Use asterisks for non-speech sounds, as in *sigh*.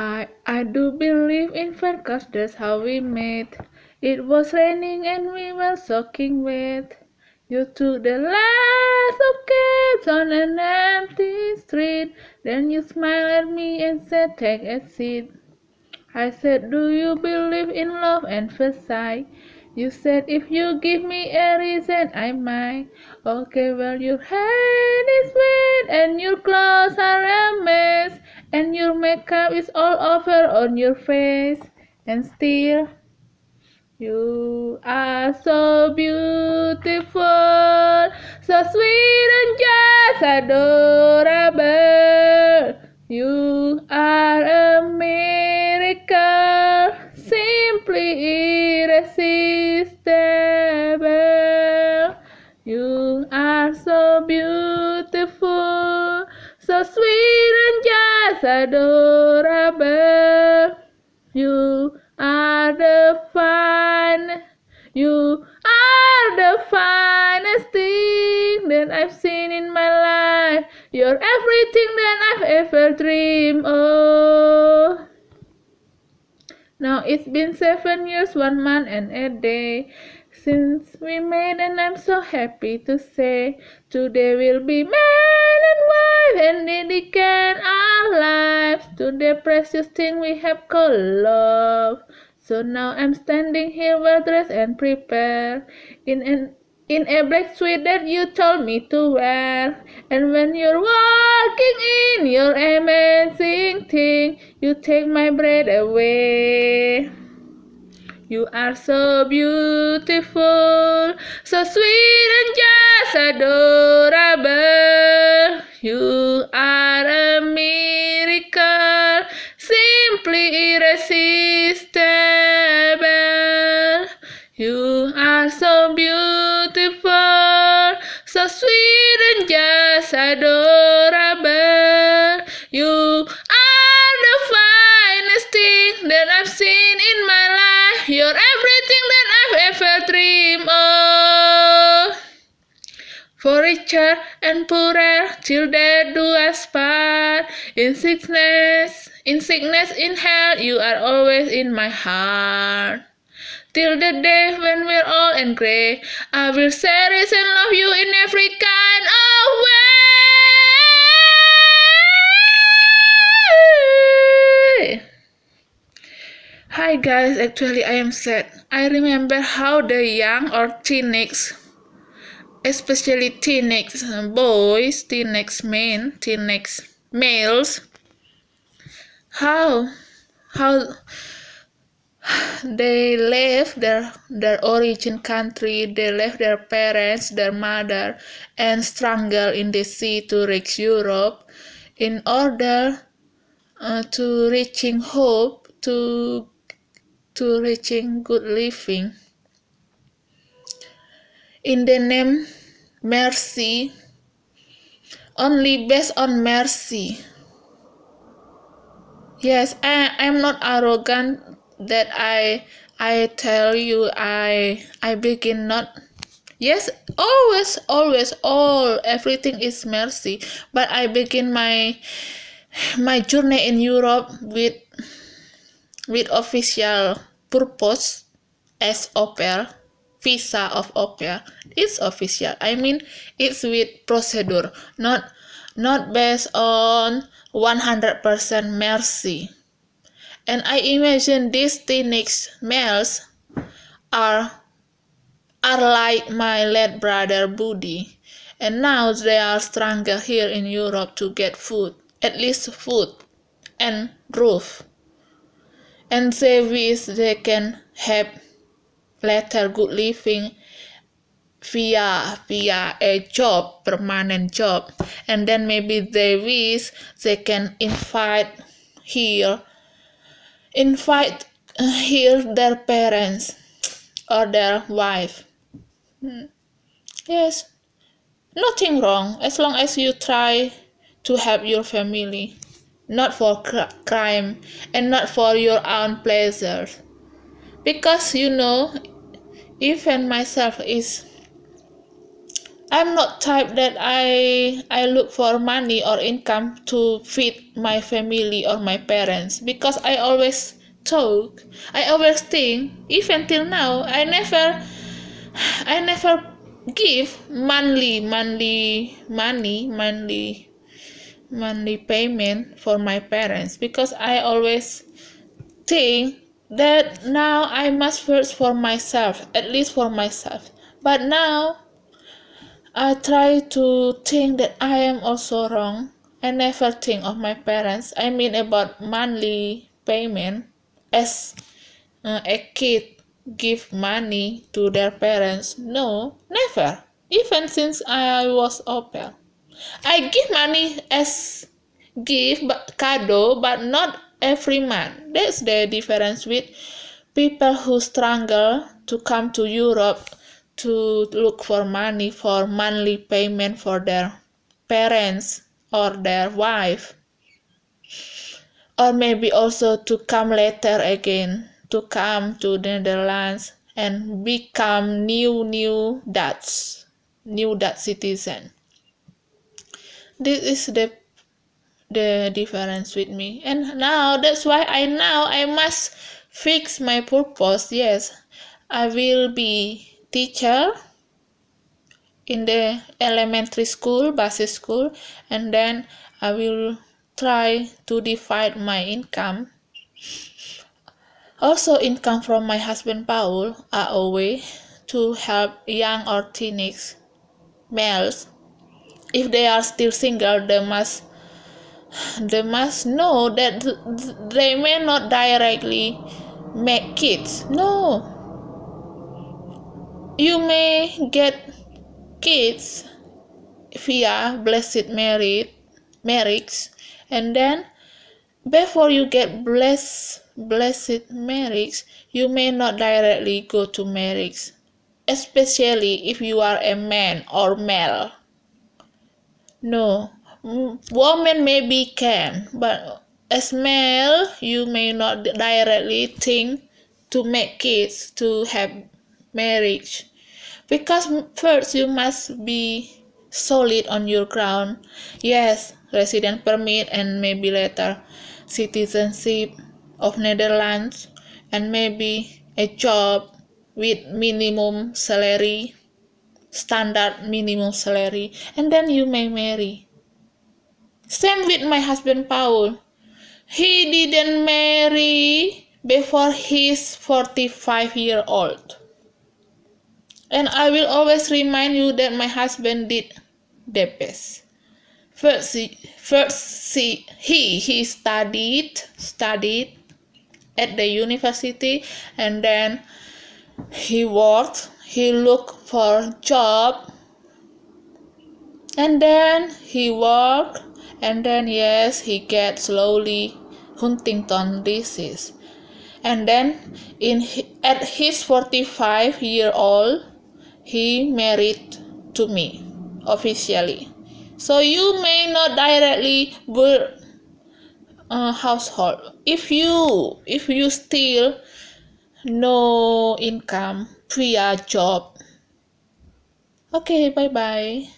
I, I do believe in fun cause that's how we met. It was raining and we were soaking wet. You took the last of kids on an empty street. Then you smiled at me and said, take a seat. I said, do you believe in love and first sight? You said if you give me a reason, I might. Okay, well, your hair is wet and your clothes are a mess, and your makeup is all over on your face, and still. You are so beautiful, so sweet and just adorable. You are a miracle, simply irresistible. You are so beautiful, so sweet and just adorable. You are the fun. You are the finest thing that I've seen in my life. You're everything that I've ever dreamed of. Now it's been seven years, one month and a day since we made and I'm so happy to say today we'll be man and wife and dedicate our lives to the precious thing we have called love. So now I'm standing here well dressed and prepared in an in a black sweater you told me to wear. And when you're walking in your amazing thing, you take my breath away. You are so beautiful, so sweet and just adore. and just adorable. You are the finest thing that I've seen in my life. You're everything that I've ever dreamed of. For richer and poorer, till death do us part. In sickness, in sickness, in health, you are always in my heart. till the day when we're all and gray. I will cherish and love you in every kind of way. Hi guys, actually I am sad. I remember how the young or teenage especially teenage boys, teenage men, teenage males how how they left their their origin country they left their parents their mother and struggle in the sea to reach europe in order uh, to reaching hope to to reaching good living in the name mercy only based on mercy yes i i'm not arrogant that I I tell you I I begin not yes always always all everything is mercy but I begin my my journey in Europe with with official purpose as opera visa of opera It's official. I mean, it's with procedure, not not based on 100% mercy and I imagine these teenage males are are like my late brother Buddy, and now they are stronger here in Europe to get food, at least food and roof, and they wish they can have later good living via via a job permanent job and then maybe they wish they can invite here invite here their parents or their wife. Hmm. Yes, nothing wrong as long as you try to help your family, not for crime and not for your own pleasure. Because you know, even myself is I'm not type that I I look for money or income to feed my family or my parents because I always talk. I always think even till now I never *sighs* I never give monthly monthly money monthly monthly payment for my parents because I always think that now I must first for myself at least for myself but now I try to think that I am also wrong. I never think of my parents. I mean about monthly payment as uh, a kid give money to their parents. No, never. Even since I was opel. I give money as gift but cado, but not every month. That's the difference with people who struggle to come to Europe to look for money for monthly payment for their parents or their wife or maybe also to come later again to come to the Netherlands and become new new Dutch new Dutch citizen. This is the the difference with me and now that's why I now I must fix my purpose yes I will be teacher in the elementary school, basic school, and then I will try to divide my income. Also, income from my husband Paul are a way to help young or teenage males. If they are still single, they must they must know that they may not directly make kids. No, you may get kids via blessed marriage, marriage and then before you get blessed blessed marriage, you may not directly go to marriage, especially if you are a man or male. No, woman maybe can, but as male, you may not directly think to make kids, to have marriage. Because first you must be solid on your ground. Yes, resident permit and maybe later citizenship of Netherlands and maybe a job with minimum salary, standard minimum salary, and then you may marry. Same with my husband Paul. He didn't marry before he's 45 year old and I will always remind you that my husband did the best. First, first he, he, studied, studied at the university and then he worked, he looked for job and then he worked and then yes he get slowly Huntington disease and then in at his 45 year old he married to me officially. So you may not directly build a household. If you if you still no income via job. Okay, bye bye.